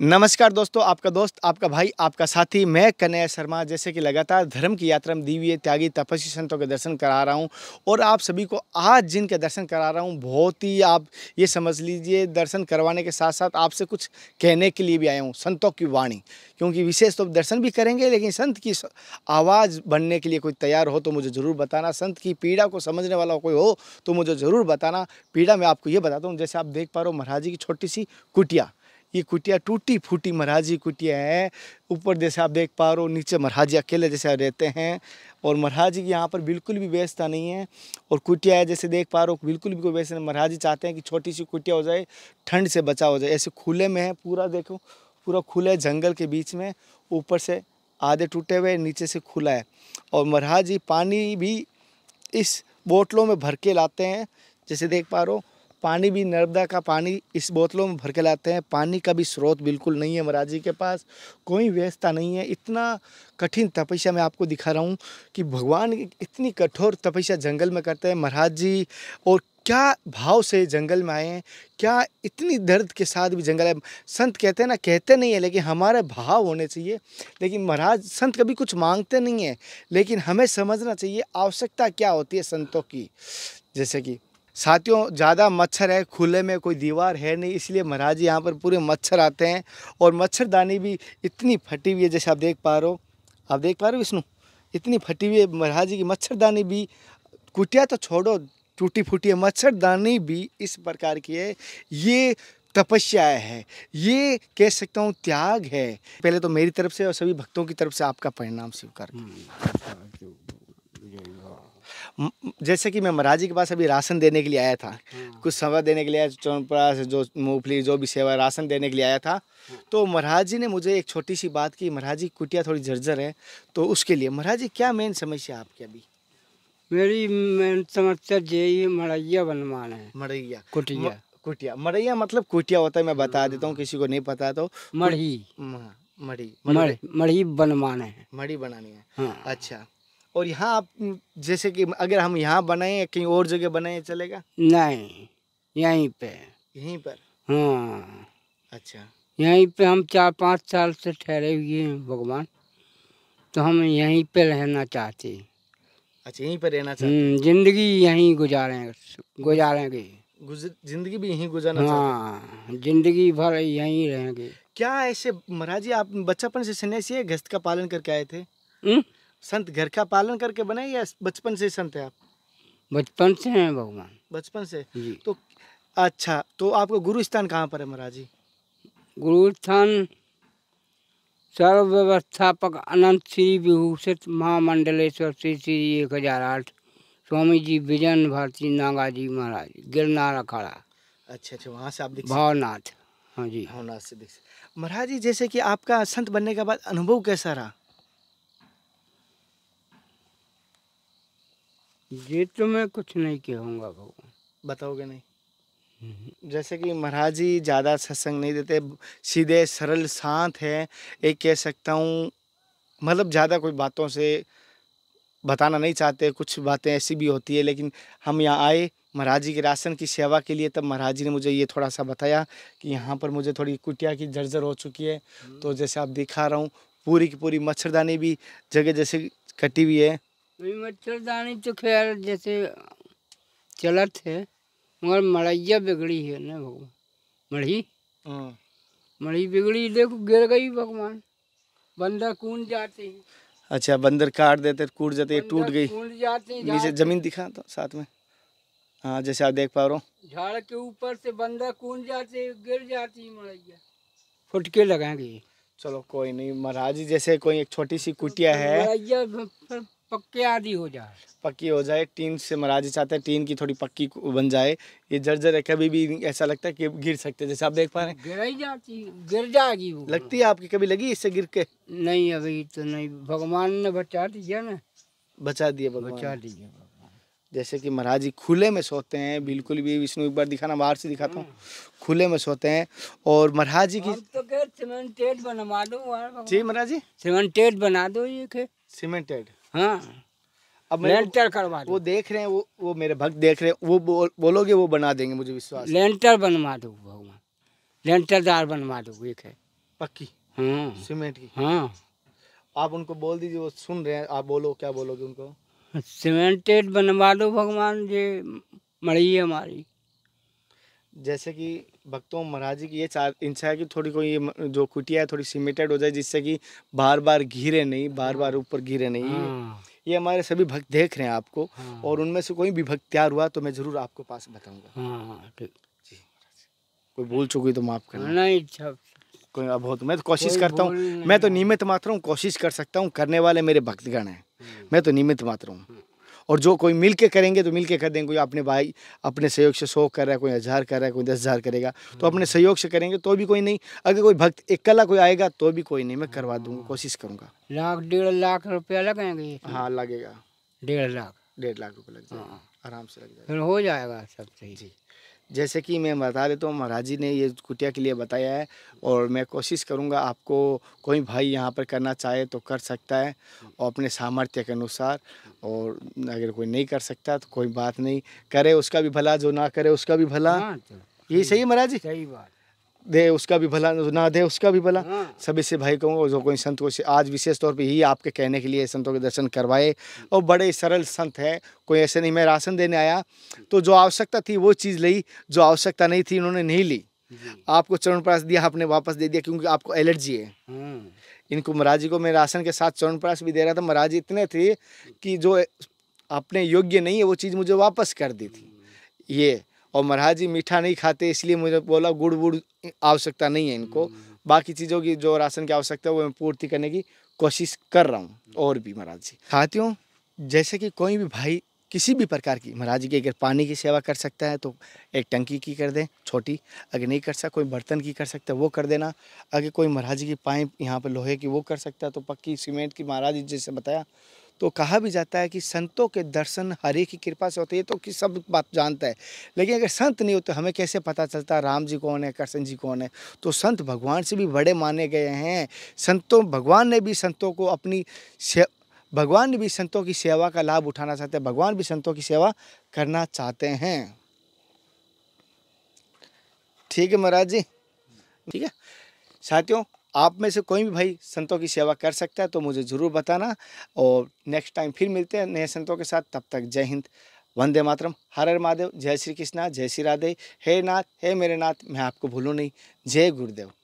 नमस्कार दोस्तों आपका दोस्त आपका भाई आपका साथी मैं कन्हैया शर्मा जैसे कि लगातार धर्म की यात्रा में दिव्य त्यागी तपस्वी संतों के दर्शन करा रहा हूं और आप सभी को आज जिनके दर्शन करा रहा हूं बहुत ही आप ये समझ लीजिए दर्शन करवाने के साथ साथ आपसे कुछ कहने के लिए भी आया हूं संतों की वाणी क्योंकि विशेष तो दर्शन भी करेंगे लेकिन संत की आवाज़ बनने के लिए कोई तैयार हो तो मुझे ज़रूर बताना संत की पीड़ा को समझने वाला कोई हो तो मुझे ज़रूर बताना पीड़ा मैं आपको ये बताता हूँ जैसे आप देख पा रहे हो महाराज जी की छोटी सी कुटिया ये कुटिया टूटी फूटी महाराजी कुटिया है ऊपर जैसे आप देख पा रहे हो नीचे महाराजी अकेले जैसे रहते हैं और महाराजी की यहाँ पर बिल्कुल भी व्यवस्था नहीं है और कुटिया है जैसे देख पा रहे हो बिल्कुल भी कोई व्यवस्था नहीं महाराजी चाहते हैं कि छोटी सी कुटिया हो जाए ठंड से बचा हो जाए ऐसे खुले में है पूरा देखो पूरा खुले जंगल के बीच में ऊपर से आधे टूटे हुए नीचे से खुला है और महाराजी पानी भी इस बोतलों में भर के लाते हैं जैसे देख पा रहे हो पानी भी नर्मदा का पानी इस बोतलों में भर के लाते हैं पानी का भी स्रोत बिल्कुल नहीं है महाराज जी के पास कोई व्यवस्था नहीं है इतना कठिन तपस्या मैं आपको दिखा रहा हूँ कि भगवान इतनी कठोर तपस्या जंगल में करते हैं महाराज जी और क्या भाव से जंगल में आए हैं क्या इतनी दर्द के साथ भी जंगल है संत कहते हैं ना कहते नहीं है लेकिन हमारे भाव होने चाहिए लेकिन महाराज संत कभी कुछ मांगते नहीं हैं लेकिन हमें समझना चाहिए आवश्यकता क्या होती है संतों की जैसे कि साथियों ज़्यादा मच्छर है खुले में कोई दीवार है नहीं इसलिए महाराज यहाँ पर पूरे मच्छर आते हैं और मच्छरदानी भी इतनी फटी हुई है जैसे आप देख पा रहे हो आप देख पा रहे हो विष्णु इतनी फटी हुई है महाराज जी की मच्छरदानी भी कुटिया तो छोड़ो टूटी फूटी है मच्छरदानी भी इस प्रकार की है ये तपस्या है ये कह सकता हूँ त्याग है पहले तो मेरी तरफ से और सभी भक्तों की तरफ से आपका परिणाम स्वीकार हम्म, जैसे कि मैं महाराज के पास अभी राशन देने के लिए आया था हाँ। कुछ सेवा देने के लिए आया से जो मूंगफली जो भी सेवा राशन देने के लिए आया था हाँ। तो महाराज जी ने मुझे एक छोटी सी बात की महाराज जी कुटिया थोड़ी जर्जर है तो उसके लिए महाराज जी क्या मेन समस्या आपकी अभी मेरी मेन समस्या यही मड़ैया बनवाना है मड़ैया कुटिया कुटिया मड़ैया मतलब कुटिया होता है मैं बता देता हूँ हाँ। किसी को नहीं पता तो मढ़ी मढ़ी मढ़ी बनवाना है मढ़ी बनानी है अच्छा और यहाँ आप जैसे कि अगर हम यहाँ बनाए कहीं और जगह बनाए चलेगा नहीं यहीं पे यहीं पर हाँ अच्छा यहीं पे हम चार पाँच साल से ठहरे हुए हैं भगवान तो हम यहीं पे रहना चाहते हैं अच्छा यहीं पे रहना चाहते हम्म, जिंदगी यहीं गुजारें गुजारेंगे जिंदगी भी यहीं गुजारना हाँ जिंदगी भर यहीं रहेंगे क्या ऐसे महाराज जी आप बच्चापन से सन्यासी है गस्त का पालन करके आए थे हुँ? संत घर का पालन करके बने या बचपन से संत है आप बचपन से हैं भगवान बचपन से जी तो अच्छा तो आपका गुरु स्थान कहाँ पर है महाराज जी गुरु स्थान सर्व व्यवस्थापक अनंत श्री विभूषित महामंडलेश्वर श्री श्री एक हजार आठ स्वामी जी विजन भारती नागा जी महाराज गिरनार अखाड़ा अच्छा अच्छा वहाँ से आप दीक्षित भावनाथ हाँ जी भावनाथ से दीक्षित महाराज जी जैसे कि आपका संत बनने के बाद अनुभव कैसा रहा ये तो मैं कुछ नहीं कहूँगा भगवान बताओगे नहीं हम्म। जैसे कि महाराज जी ज़्यादा सत्संग नहीं देते सीधे सरल शांत है एक कह सकता हूँ मतलब ज़्यादा कोई बातों से बताना नहीं चाहते कुछ बातें ऐसी भी होती है लेकिन हम यहाँ आए महाराज जी के राशन की सेवा के लिए तब महाराज जी ने मुझे ये थोड़ा सा बताया कि यहाँ पर मुझे थोड़ी कुटिया की जर्जर हो चुकी है हम्म। तो जैसे आप दिखा रहा हूँ पूरी की पूरी मच्छरदानी भी जगह जैसे कटी हुई है मच्छरदानी तो खैर जैसे चलत है मगर मड़ैया बिगड़ी है ना भगवान मढ़ी हाँ। मढ़ी बिगड़ी देखो गिर गई भगवान बंदर कूद जाते हैं अच्छा बंदर काट देते कूट जाते टूट गई नीचे जमीन दिखा तो साथ में हाँ जैसे आप देख पा रहे हो झाड़ के ऊपर से बंदर कूद जाते गिर जाती मड़ैया फुटके लगाएंगे चलो कोई नहीं महाराज जैसे कोई एक छोटी सी कुटिया है पक्के आदि हो जाए पक्की हो जाए टीन से महाराज चाहते हैं टीन की थोड़ी पक्की बन जाए ये जर्जर है कभी भी ऐसा लगता है कि गिर सकते हैं जैसे आप देख पा रहे हैं गिर जाती गिर जाएगी वो लगती है आपकी कभी लगी इससे गिर के नहीं अभी तो नहीं भगवान ने बचा दिया ना बचा दिया भगवान बचा दिया जैसे कि महाराज जी खुले में सोते हैं बिल्कुल भी विष्णु एक बार दिखाना बाहर से दिखाता हूँ हम्म। खुले में सोते हैं और महाराज जी की तो सीमेंटेड बनवा दो जी महाराज जी सीमेंटेड बना दो ये सीमेंटेड हाँ। अब लेंटर करवा वो देख रहे हैं वो वो मेरे भक्त देख रहे हैं वो बोल, बोलोगे वो बना देंगे मुझे विश्वास लेंटर बनवा दो भगवान लेंटरदार बनवा दो एक है पक्की हाँ सीमेंट की हाँ आप उनको बोल दीजिए वो सुन रहे हैं आप बोलो क्या बोलोगे उनको सीमेंटेड बनवा दो भगवान जी मरी हमारी जैसे कि भक्तों महाराज जी की ये चार इच्छा है कि थोड़ी कोई जो कुटिया है थोड़ी सीमेंटेड हो जाए जिससे कि बार बार घिरे नहीं बार बार हाँ। ऊपर घिरे नहीं हाँ। ये हमारे सभी भक्त देख रहे हैं आपको हाँ। और उनमें से कोई भी भक्त तैयार हुआ तो मैं ज़रूर आपको पास बताऊंगा कोई भूल चुकी तो माफ़ करना नहीं अच्छा, अच्छा। कोई अब तो मैं तो कोशिश करता हूँ मैं तो नियमित मात्र हूँ कोशिश कर सकता हूँ करने वाले मेरे भक्तगण हैं मैं तो नियमित मात्र हूँ और जो कोई मिल के करेंगे तो मिल के कर देंगे कोई अपने भाई अपने सहयोग से सौ कर रहा है कोई हज़ार कर रहा है कोई दस हज़ार करेगा तो अपने हम्म। सहयोग से करेंगे तो भी कोई नहीं अगर कोई भक्त इक्ला कोई आएगा तो भी कोई नहीं मैं करवा दूंगा हाँ। कोशिश करूँगा लाख डेढ़ लाख रुपया लगेंगे हाँ लगेगा डेढ़ लाख डेढ़ लाख रुपये लग जाएगा हाँ। आराम से लग जाएगा फिर हो जाएगा सब सही जी जैसे कि मैं बता देता हूँ महाराज जी ने ये कुटिया के लिए बताया है और मैं कोशिश करूँगा आपको कोई भाई यहाँ पर करना चाहे तो कर सकता है और अपने सामर्थ्य के अनुसार और अगर कोई नहीं कर सकता तो कोई बात नहीं करे उसका भी भला जो ना करे उसका भी भला हाँ, यही सही है महाराज जी सही बात दे उसका भी भला ना दे उसका भी भला हाँ। सभी से भाई कहूँ जो कोई संत को आज विशेष तौर पे ही आपके कहने के लिए संतों के दर्शन करवाए और बड़े सरल संत हैं कोई ऐसे नहीं मैं राशन देने आया तो जो आवश्यकता थी वो चीज़ ली जो आवश्यकता नहीं थी उन्होंने नहीं ली आपको चरण प्राश दिया आपने वापस दे दिया क्योंकि आपको एलर्जी है हाँ। इनको महाराज जी को मैं राशन के साथ चरण प्राश भी दे रहा था महाराज इतने थे कि जो अपने योग्य नहीं है वो चीज़ मुझे वापस कर दी थी ये और महाराज जी मीठा नहीं खाते इसलिए मुझे बोला गुड़ वुड़ आवश्यकता नहीं है इनको हम्म। बाकी चीज़ों की जो राशन की आवश्यकता है वो मैं पूर्ति करने की कोशिश कर रहा हूँ हम्म। और भी महाराज जी खाती हूँ जैसे कि कोई भी भाई किसी भी प्रकार की महाराज जी की अगर पानी की सेवा कर सकता है तो एक टंकी की कर दें छोटी अगर नहीं कर सकता कोई बर्तन की कर सकता है वो कर देना अगर कोई महाराज जी की पाइप यहाँ पर लोहे की वो कर सकता है तो पक्की सीमेंट की महाराज जी जैसे बताया तो कहा भी जाता है कि संतों के दर्शन एक की कृपा से होते हैं तो कि सब बात जानता है लेकिन अगर संत नहीं होते तो हमें कैसे पता चलता राम जी कौन है कृष्ण जी कौन है तो संत भगवान से भी बड़े माने गए हैं संतों भगवान ने भी संतों को अपनी भगवान भी संतों की सेवा का लाभ उठाना चाहते हैं भगवान भी संतों की सेवा करना चाहते हैं ठीक है महाराज जी ठीक है साथियों आप में से कोई भी भाई संतों की सेवा कर सकता है तो मुझे ज़रूर बताना और नेक्स्ट टाइम फिर मिलते हैं नए संतों के साथ तब तक जय हिंद वंदे मातरम हर हर महादेव जय श्री कृष्णा जय श्री राधे हे नाथ हे मेरे नाथ मैं आपको भूलूँ नहीं जय गुरुदेव